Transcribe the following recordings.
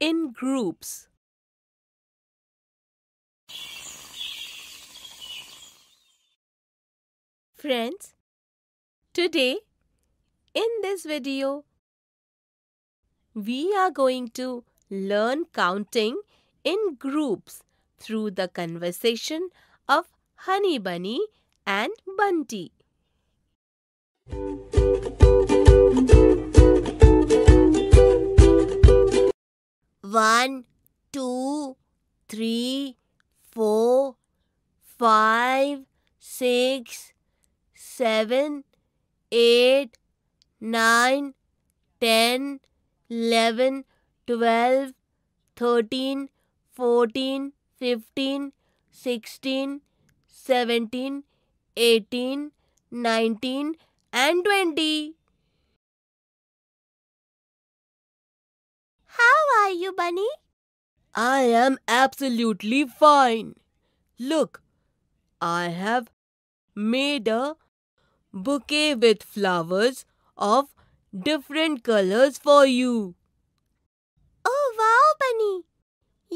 in groups. Friends, today in this video, we are going to learn counting in groups through the conversation of Honey Bunny and Bunty. One, two, three, four, five, six, seven, eight, nine, ten, eleven, twelve, thirteen, fourteen, fifteen, sixteen, seventeen, eighteen, nineteen, and 20. How are you, Bunny? I am absolutely fine. Look, I have made a bouquet with flowers of different colors for you. Oh, wow, Bunny.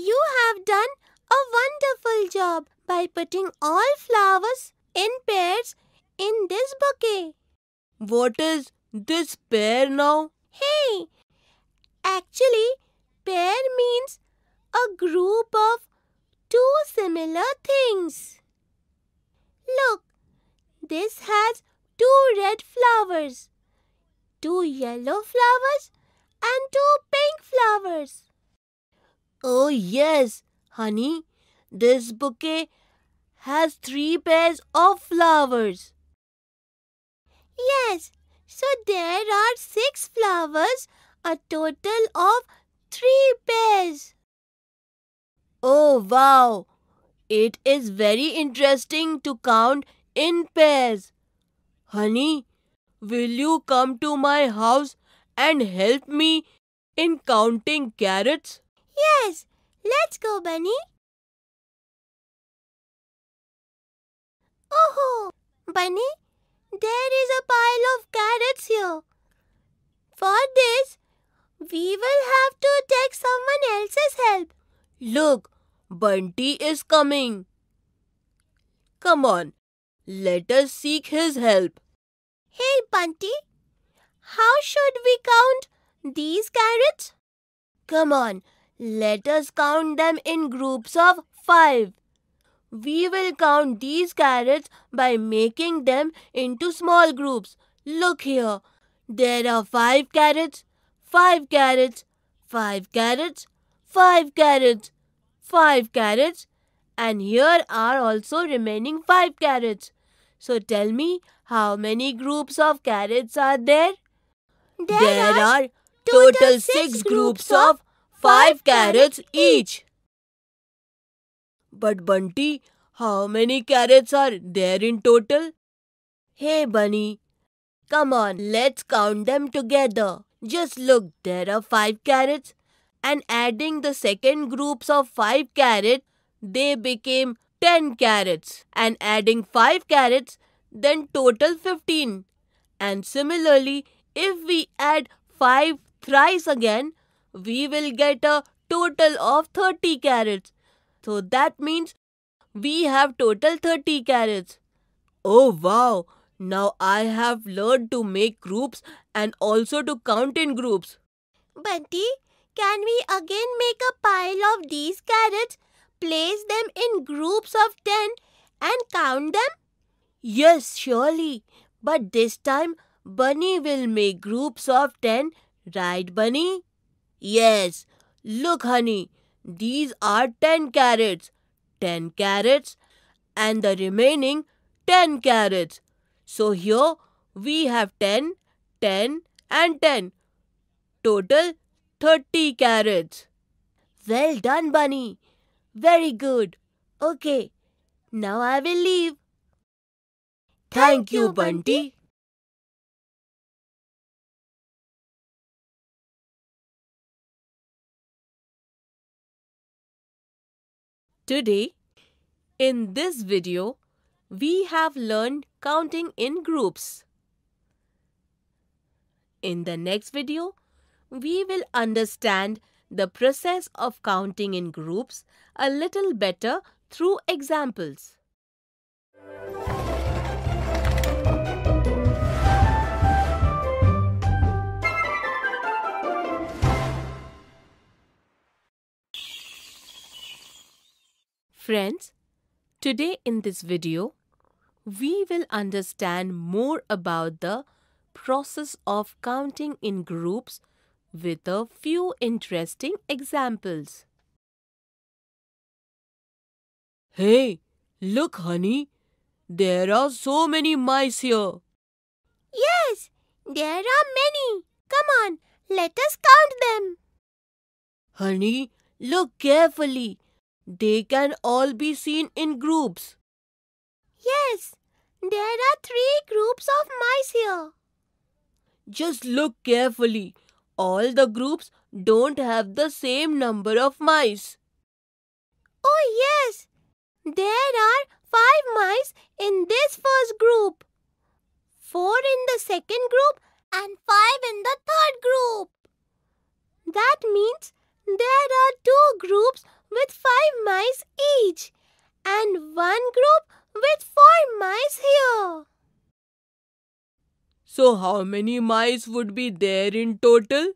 You have done a wonderful job by putting all flowers in pairs in this bouquet. What is this pair now? Hey, Actually, pair means a group of two similar things. Look, this has two red flowers, two yellow flowers and two pink flowers. Oh yes, honey, this bouquet has three pairs of flowers. Yes, so there are six flowers a total of three pairs. Oh wow! It is very interesting to count in pairs. Honey, will you come to my house and help me in counting carrots? Yes, let's go, Bunny. Oh, Bunny, there is a pile of carrots here. For this, we will have to take someone else's help. Look, Bunty is coming. Come on, let us seek his help. Hey, Bunty, how should we count these carrots? Come on, let us count them in groups of five. We will count these carrots by making them into small groups. Look here, there are five carrots five carrots, five carrots, five carrots, five carrots, and here are also remaining five carrots. So tell me, how many groups of carrots are there? There, there are, are, total, six, six groups of five carrots each. But Bunty, how many carrots are there in total? Hey Bunny, come on, let's count them together. Just look, there are 5 carrots, and adding the second groups of 5 carrots, they became 10 carrots. and adding 5 carrots, then total 15. And similarly, if we add 5 thrice again, we will get a total of 30 carrots. So that means we have total 30 carrots. Oh wow! Now I have learned to make groups and also to count in groups. Bunty, can we again make a pile of these carrots, place them in groups of 10 and count them? Yes, surely. But this time, Bunny will make groups of 10, right, Bunny? Yes. Look, honey, these are 10 carrots, 10 carrots, and the remaining 10 carrots. So here we have 10, 10 and 10. Total 30 carrots. Well done, Bunny. Very good. Okay, now I will leave. Thank, Thank you, Bunty. Today, in this video, we have learned counting in groups. In the next video, we will understand the process of counting in groups a little better through examples. Friends, today in this video, we will understand more about the process of counting in groups with a few interesting examples. Hey, look honey, there are so many mice here. Yes, there are many. Come on, let us count them. Honey, look carefully. They can all be seen in groups. Yes, there are three groups of mice here. Just look carefully. All the groups don't have the same number of mice. Oh, yes. There are five mice in this first group, four in the second group, and five in the third group. That means there are two groups with five mice each and one group mice here. So how many mice would be there in total?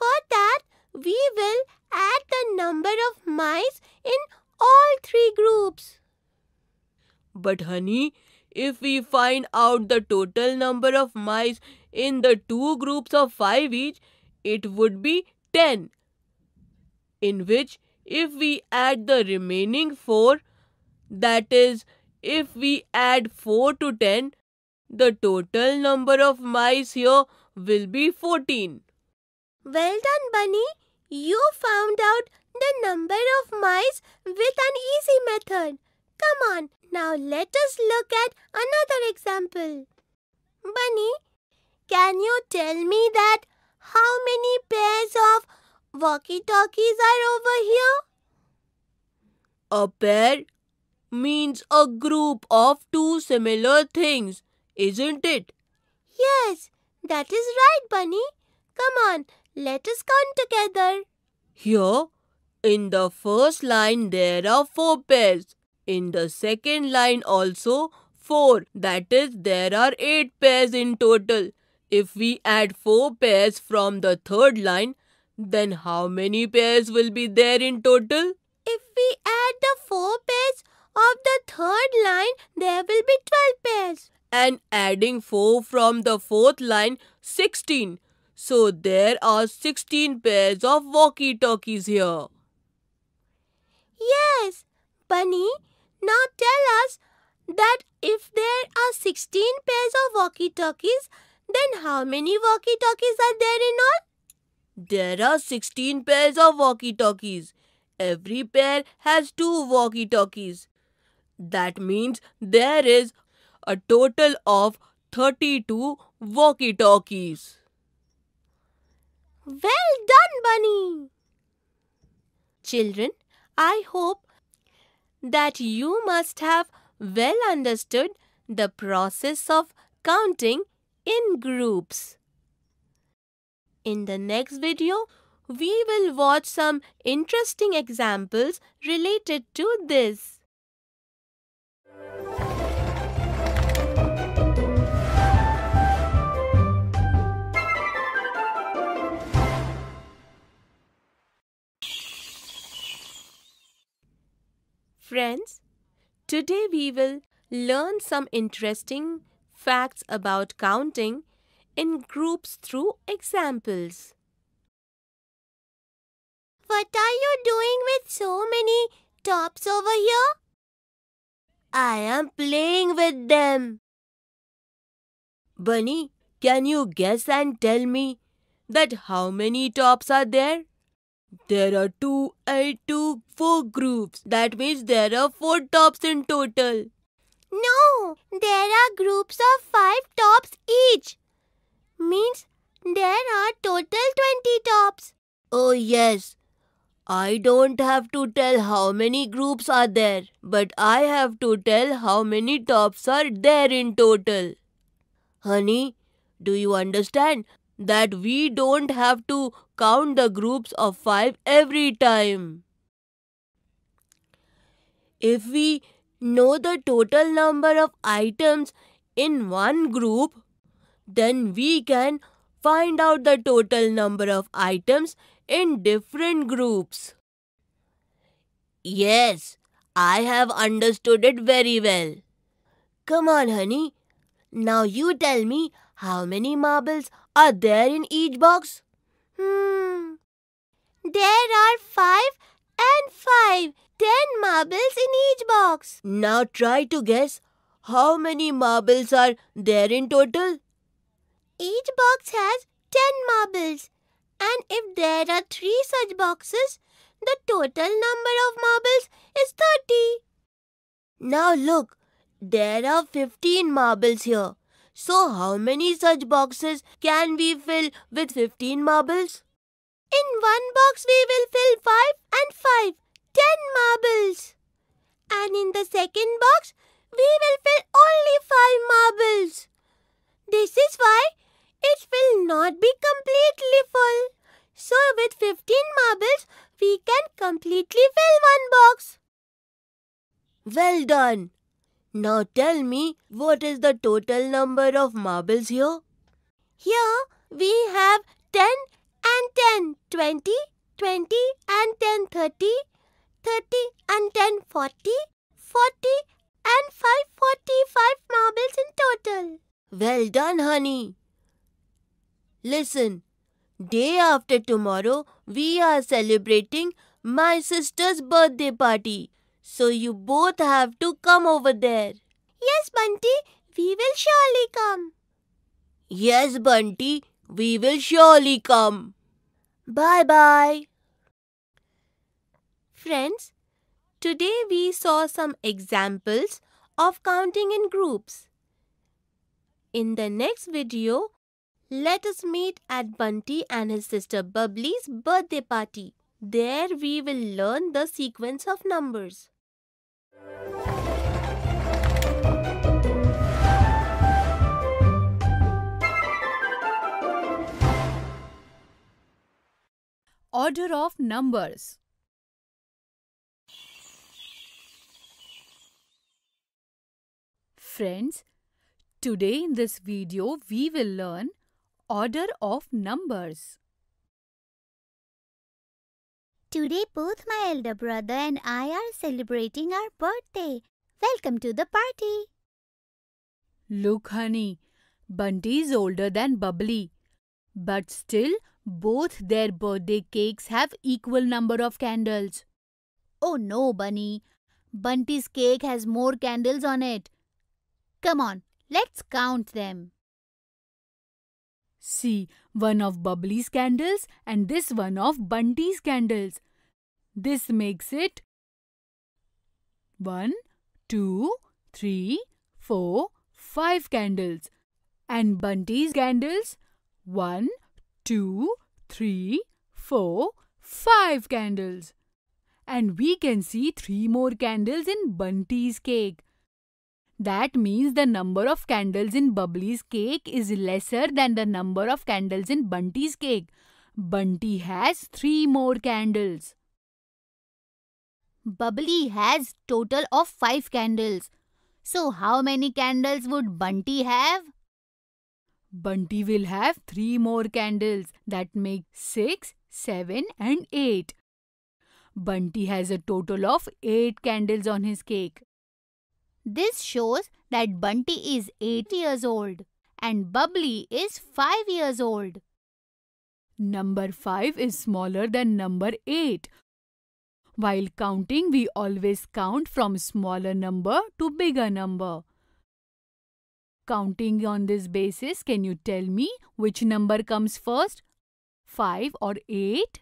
For that, we will add the number of mice in all three groups. But honey, if we find out the total number of mice in the two groups of 5 each, it would be 10. In which, if we add the remaining 4, that is if we add 4 to 10, the total number of mice here will be 14. Well done, Bunny. You found out the number of mice with an easy method. Come on, now let us look at another example. Bunny, can you tell me that how many pairs of walkie-talkies are over here? A pair means a group of two similar things, isn't it? Yes, that is right, Bunny. Come on, let us count together. Here, in the first line, there are four pairs. In the second line, also four. That is, there are eight pairs in total. If we add four pairs from the third line, then how many pairs will be there in total? If we add the four pairs of the third line, there will be 12 pairs. And adding 4 from the fourth line, 16. So there are 16 pairs of walkie-talkies here. Yes, Bunny. Now tell us that if there are 16 pairs of walkie-talkies, then how many walkie-talkies are there in all? There are 16 pairs of walkie-talkies. Every pair has two walkie-talkies. That means there is a total of 32 walkie talkies. Well done, Bunny! Children, I hope that you must have well understood the process of counting in groups. In the next video, we will watch some interesting examples related to this. Friends, today we will learn some interesting facts about counting in groups through examples. What are you doing with so many tops over here? I am playing with them. Bunny, can you guess and tell me that how many tops are there? There are two and two four groups. That means there are four tops in total. No, there are groups of five tops each. Means there are total 20 tops. Oh yes, I don't have to tell how many groups are there, but I have to tell how many tops are there in total. Honey, do you understand that we don't have to count the groups of five every time? If we know the total number of items in one group, then we can find out the total number of items in different groups. Yes, I have understood it very well. Come on, honey. Now you tell me how many marbles are there in each box? Hmm. There are five and five, ten marbles in each box. Now try to guess how many marbles are there in total? Each box has ten marbles and if there are three such boxes, the total number of marbles is 30. Now look, there are 15 marbles here. So how many such boxes can we fill with 15 marbles? In one box we will fill 5 and 5, 10 marbles. And in the second box Well done! Now tell me, what is the total number of marbles here? Here we have 10 and 10, 20, 20 and 10, 30, 30 and 10, 40, 40 and 5, 45 marbles in total. Well done, honey. Listen, day after tomorrow, we are celebrating my sister's birthday party. So you both have to come over there. Yes, Bunty, we will surely come. Yes, Bunty, we will surely come. Bye bye. Friends, today we saw some examples of counting in groups. In the next video, let us meet at Bunty and his sister Bubbly's birthday party. There we will learn the sequence of numbers. Order of numbers. Friends, today in this video we will learn order of numbers. Today, both my elder brother and I are celebrating our birthday. Welcome to the party. Look, honey, Bunty is older than Bubbly. But still, both their birthday cakes have equal number of candles. Oh no, Bunny. Bunty's cake has more candles on it. Come on, let's count them. See, one of Bubbly's candles and this one of Bunty's candles. This makes it one, two, three, four, five candles. And Bunty's candles one, two, three, four, five candles. And we can see three more candles in Bunty's cake. That means the number of candles in Bubbly's cake is lesser than the number of candles in Bunty's cake. Bunty has three more candles. Bubbly has total of five candles. So how many candles would Bunty have? Bunty will have three more candles that make six, seven and eight. Bunty has a total of eight candles on his cake. This shows that Bunty is 8 years old and Bubbly is 5 years old. Number 5 is smaller than number 8. While counting, we always count from smaller number to bigger number. Counting on this basis, can you tell me which number comes first? 5 or 8?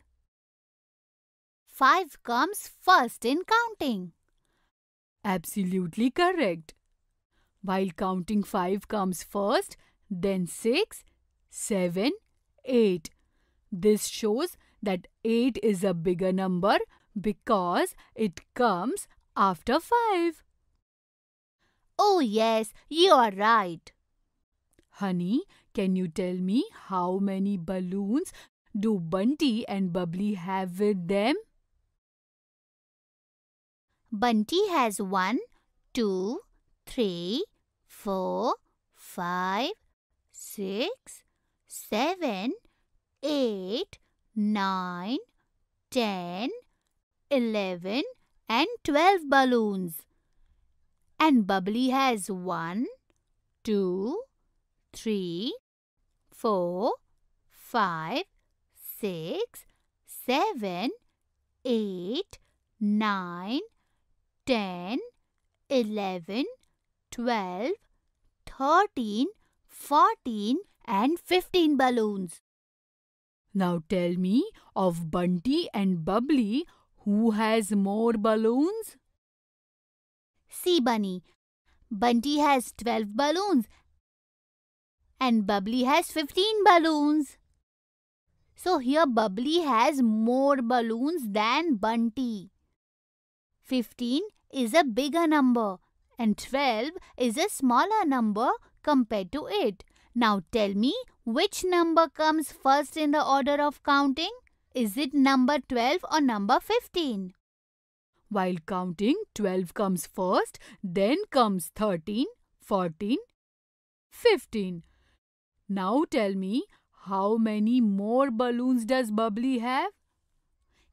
5 comes first in counting. Absolutely correct. While counting 5 comes first, then 6, 7, 8. This shows that 8 is a bigger number because it comes after 5. Oh yes, you are right. Honey, can you tell me how many balloons do Bunty and Bubbly have with them? Bunty has one, two, three, four, five, six, seven, eight, nine, ten, eleven, and 12 balloons. And Bubbly has one, two, three, four, five, six, seven, eight, nine. 10, 11, 12, 13, 14 and 15 balloons. Now tell me of Bunty and Bubbly, who has more balloons? See Bunny, Bunty has 12 balloons and Bubbly has 15 balloons. So here Bubbly has more balloons than Bunty. 15 is a bigger number and 12 is a smaller number compared to it. Now tell me which number comes first in the order of counting? Is it number 12 or number 15? While counting, 12 comes first, then comes 13, 14, 15. Now tell me, how many more balloons does Bubbly have?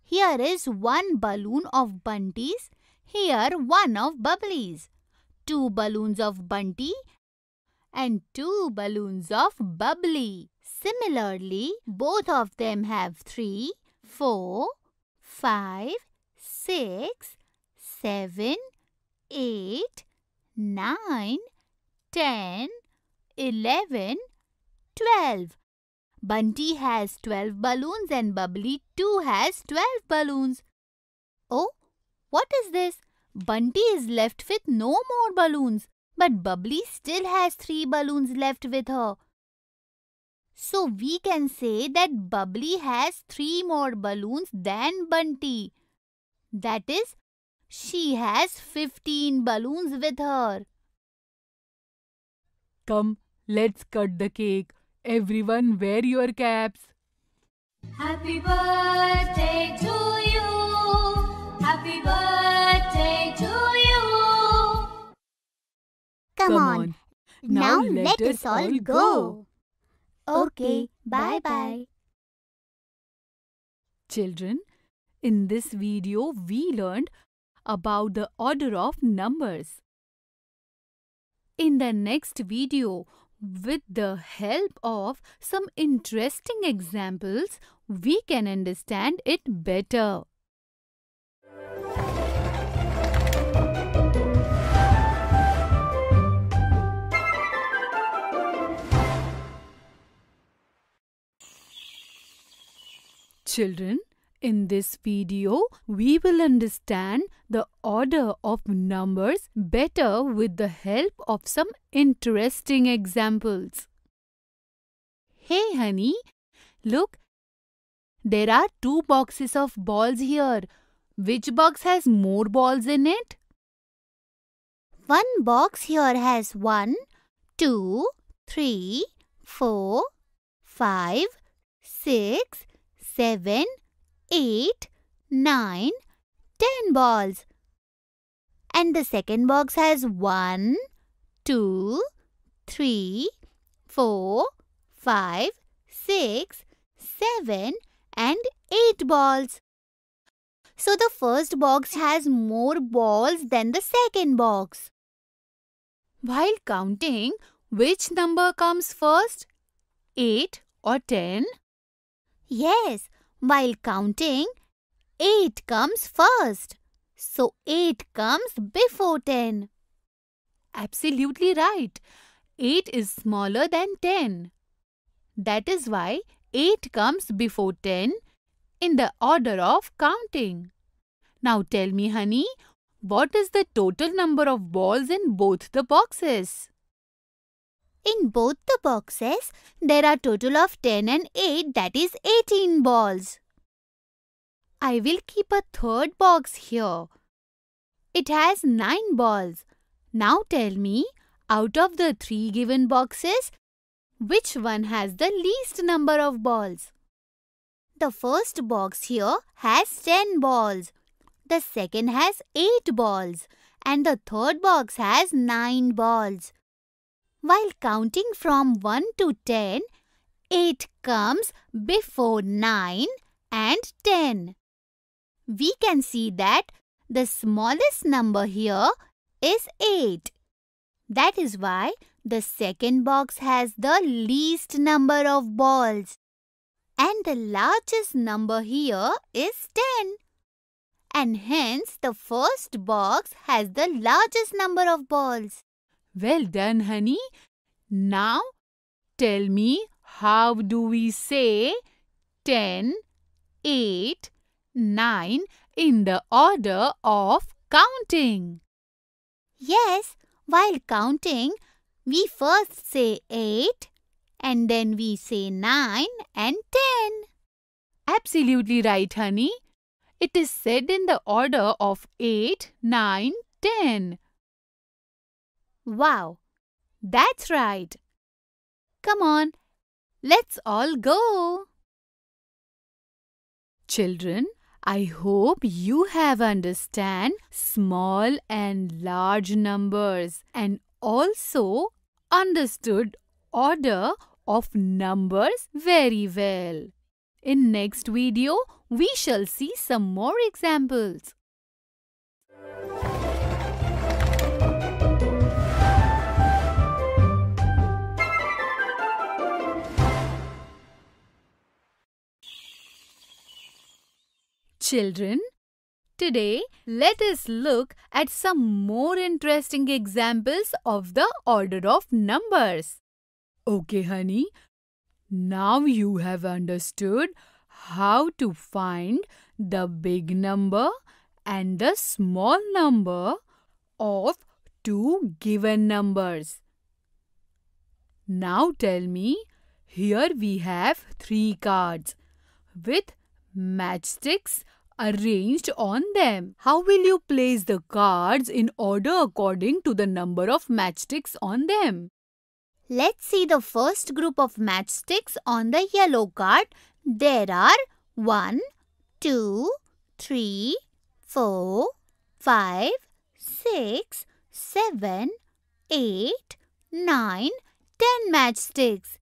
Here is one balloon of Bunty's here one of Bubbly's, two balloons of Bunty and two balloons of Bubbly. Similarly, both of them have three, four, five, six, seven, eight, nine, ten, eleven, twelve. Bunty has 12 balloons and Bubbly too has 12 balloons. Oh, what is this? Bunty is left with no more balloons, but Bubbly still has three balloons left with her. So we can say that Bubbly has three more balloons than Bunty. That is, she has 15 balloons with her. Come, let's cut the cake. Everyone wear your caps. Happy birthday to you. Happy birthday to you. Come, on. on. Now, now let, let us all go. Okay, bye-bye. Children, in this video we learned about the order of numbers. In the next video, with the help of some interesting examples, we can understand it better. Children, in this video, we will understand the order of numbers better with the help of some interesting examples. Hey honey, look, there are two boxes of balls here. Which box has more balls in it? One box here has one, two, three, four, five, six, seven, eight, nine, ten balls. And the second box has one, two, three, four, five, six, seven, and 8 balls. So the first box has more balls than the second box. While counting, which number comes first? 8 or 10? Yes, while counting, 8 comes first. So 8 comes before 10. Absolutely right. 8 is smaller than 10. That is why 8 comes before 10 in the order of counting. Now tell me, honey, what is the total number of balls in both the boxes? In both the boxes, there are total of 10 and 8 that is 18 balls. I will keep a third box here. It has 9 balls. Now tell me, out of the 3 given boxes, which one has the least number of balls? The first box here has 10 balls. The second has 8 balls and the third box has 9 balls. While counting from 1 to 10, 8 comes before 9 and 10. We can see that the smallest number here is 8. That is why the second box has the least number of balls. And the largest number here is 10 and hence the first box has the largest number of balls. Well done, honey. Now tell me how do we say 10, 8, 9 in the order of counting? Yes, while counting, we first say 8 and then we say 9 and 10. Absolutely right, honey. It is said in the order of 8, 9, 10. Wow, that's right. Come on, let's all go. Children, I hope you have understand small and large numbers and also understood order of numbers very well. In next video, we shall see some more examples. Children, today let us look at some more interesting examples of the order of numbers. Okay honey, now you have understood how to find the big number and the small number of two given numbers. Now tell me, here we have three cards with matchsticks arranged on them. How will you place the cards in order according to the number of matchsticks on them? Let's see the first group of matchsticks on the yellow card. There are one, two, three, four, five, six, seven, eight, nine, ten matchsticks.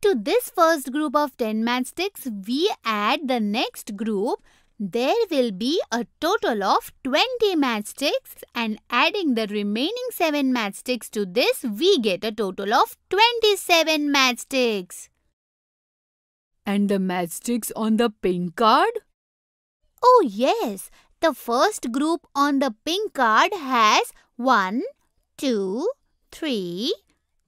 To this first group of 10 matchsticks, we add the next group there will be a total of 20 matchsticks and adding the remaining 7 matchsticks to this we get a total of 27 matchsticks. And the matchsticks on the pink card? Oh yes, the first group on the pink card has 1, 2, 3,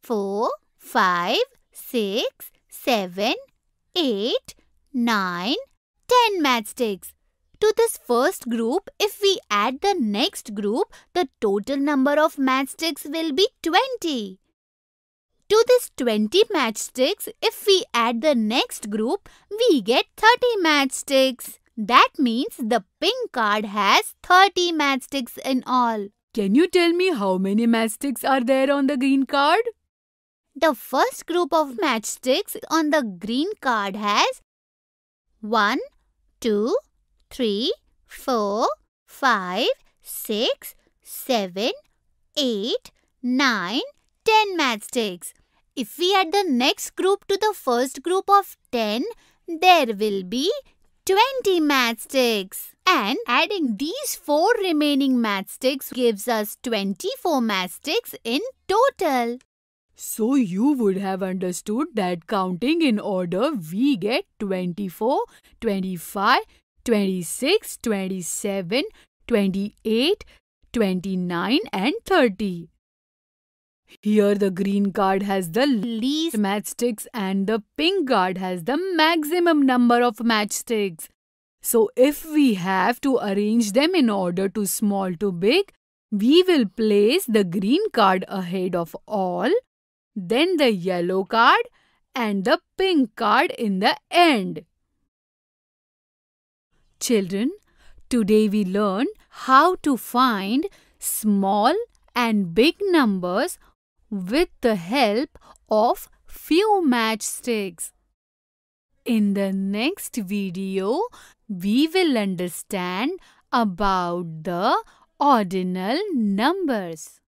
4, 5, 6, 7, 8, 9, 10 matchsticks. To this first group, if we add the next group, the total number of matchsticks will be 20. To this 20 matchsticks, if we add the next group, we get 30 matchsticks. That means the pink card has 30 matchsticks in all. Can you tell me how many matchsticks are there on the green card? The first group of matchsticks on the green card has 1, 2, three, four, five, six, seven, eight, nine, ten matchsticks. If we add the next group to the first group of 10, there will be 20 matchsticks. And adding these 4 remaining matchsticks gives us 24 matchsticks in total. So you would have understood that counting in order we get 24, 25, 26, 27, 28, 29 and 30. Here the green card has the least matchsticks and the pink card has the maximum number of matchsticks. So if we have to arrange them in order to small to big, we will place the green card ahead of all, then the yellow card and the pink card in the end. Children, today we learn how to find small and big numbers with the help of few matchsticks. In the next video, we will understand about the ordinal numbers.